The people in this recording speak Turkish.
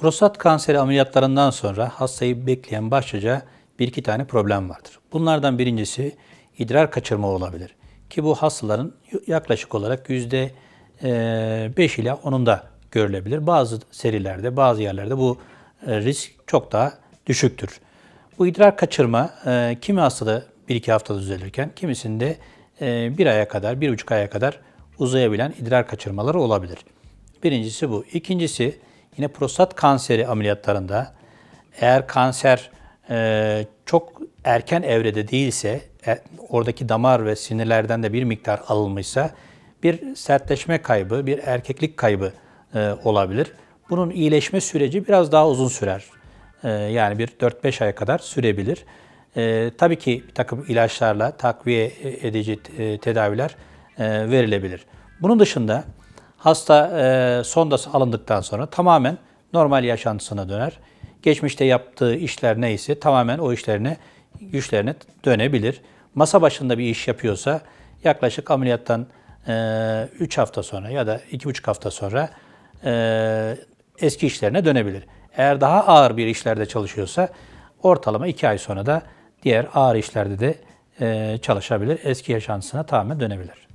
Prostat kanseri ameliyatlarından sonra hastayı bekleyen başlıca bir iki tane problem vardır. Bunlardan birincisi idrar kaçırma olabilir. Ki bu hastaların yaklaşık olarak yüzde 5 e, ile 10'unda görülebilir. Bazı serilerde, bazı yerlerde bu e, risk çok daha düşüktür. Bu idrar kaçırma e, kimi hastada 1-2 haftada düzelirken kimisinde bir aya kadar, bir 1,5 aya kadar uzayabilen idrar kaçırmaları olabilir. Birincisi bu. İkincisi Yine prostat kanseri ameliyatlarında eğer kanser e, çok erken evrede değilse, e, oradaki damar ve sinirlerden de bir miktar alınmışsa bir sertleşme kaybı, bir erkeklik kaybı e, olabilir. Bunun iyileşme süreci biraz daha uzun sürer. E, yani bir 4-5 ay kadar sürebilir. E, tabii ki bir takım ilaçlarla takviye e, edici e, tedaviler e, verilebilir. Bunun dışında Hasta e, sondası alındıktan sonra tamamen normal yaşantısına döner. Geçmişte yaptığı işler neyse tamamen o işlerine, güçlerine dönebilir. Masa başında bir iş yapıyorsa yaklaşık ameliyattan 3 e, hafta sonra ya da 2,5 hafta sonra e, eski işlerine dönebilir. Eğer daha ağır bir işlerde çalışıyorsa ortalama 2 ay sonra da diğer ağır işlerde de e, çalışabilir. Eski yaşantısına tamamen dönebilir.